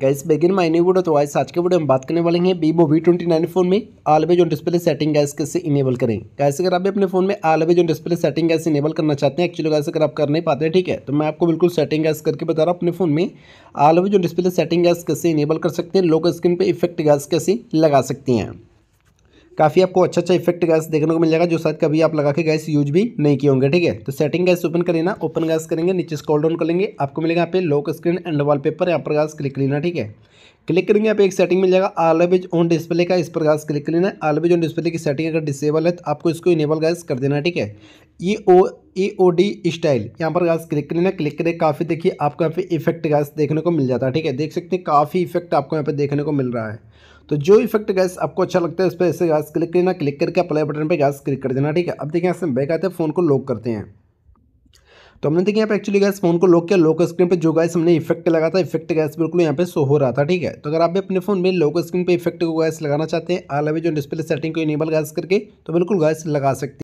gas begin my new video तो आज आज के वीडियो हम बात करने वाले हैं vivo V twenty nine phone में always on display setting guys कैसे इनेबल करें गैस अगर आप भी अपने फोन में always on display setting guys enable करना चाहते हैं एक्चुअली गैस अगर आप कर नहीं पाते हैं ठीक है तो मैं आपको बिल्कुल सेटिंग गैस करके बता रहा हूँ अपने फोन में always on display setting guys कैसे इनेबल कर सकते हैं लोक स्क्रीन पर इफेक्ट गैस कैसे लगा सकती हैं काफ़ी आपको अच्छा अच्छा इफेक्ट गैस देखने को मिल जाएगा जो शायद कभी आप लगा के गैस यूज भी नहीं किए होंगे ठीक है तो सेटिंग गैस ओपन करें ना ओपन गैस करेंगे नीचे स्कॉल डाउन करेंगे आपको मिलेगा यहाँ पे lock screen and wallpaper यहाँ पर गैस क्लिक लेना ठीक है क्लिक करेंगे यहाँ पे एक सेटिंग मिल जाएगा आलवेज ऑन डिस्प्ले का इस पर गैस क्लिक लेना है आलवेज ऑन डिस्प्ले की सेटिंग अगर डिसेबल है तो आपको इसको इनेबल गैस कर देना ठीक है ई ओ ई ओ डी स्टाइल यहाँ पर गैस क्लिक लेना क्लिक करें काफ़ी देखिए आपको यहाँ पे इफेक्ट गैस देखने को मिल जाता है ठीक है देख सकते हैं काफ़ी इफेक्ट आपको यहाँ पे देखने को मिल रहा है तो जो इफेक्ट गैस आपको अच्छा लगता है उस पर ऐसे गैस क्लिक करना क्लिक करके अप्लाई बटन पर गैस क्लिक कर देना ठीक है अब देखिए यहाँ से बैक आते हैं फ़ोन को लॉक करते हैं तो हमने देखिए यहाँ पे एक्चुअली गैस फोन को लॉक किया लॉक स्क्रीन पे जो गैस हमने इफेक्ट लगा था इफेक्ट गैस बिल्कुल यहाँ पे शो हो रहा था ठीक है तो अगर आप भी अपने फोन में लॉक स्क्रीन पे इफेक्ट को गैस लगाना चाहते हैं आल जो डिस्प्ले सेटिंग को इनेबल गैस करके तो बिल्कुल गैस लगा सकते हैं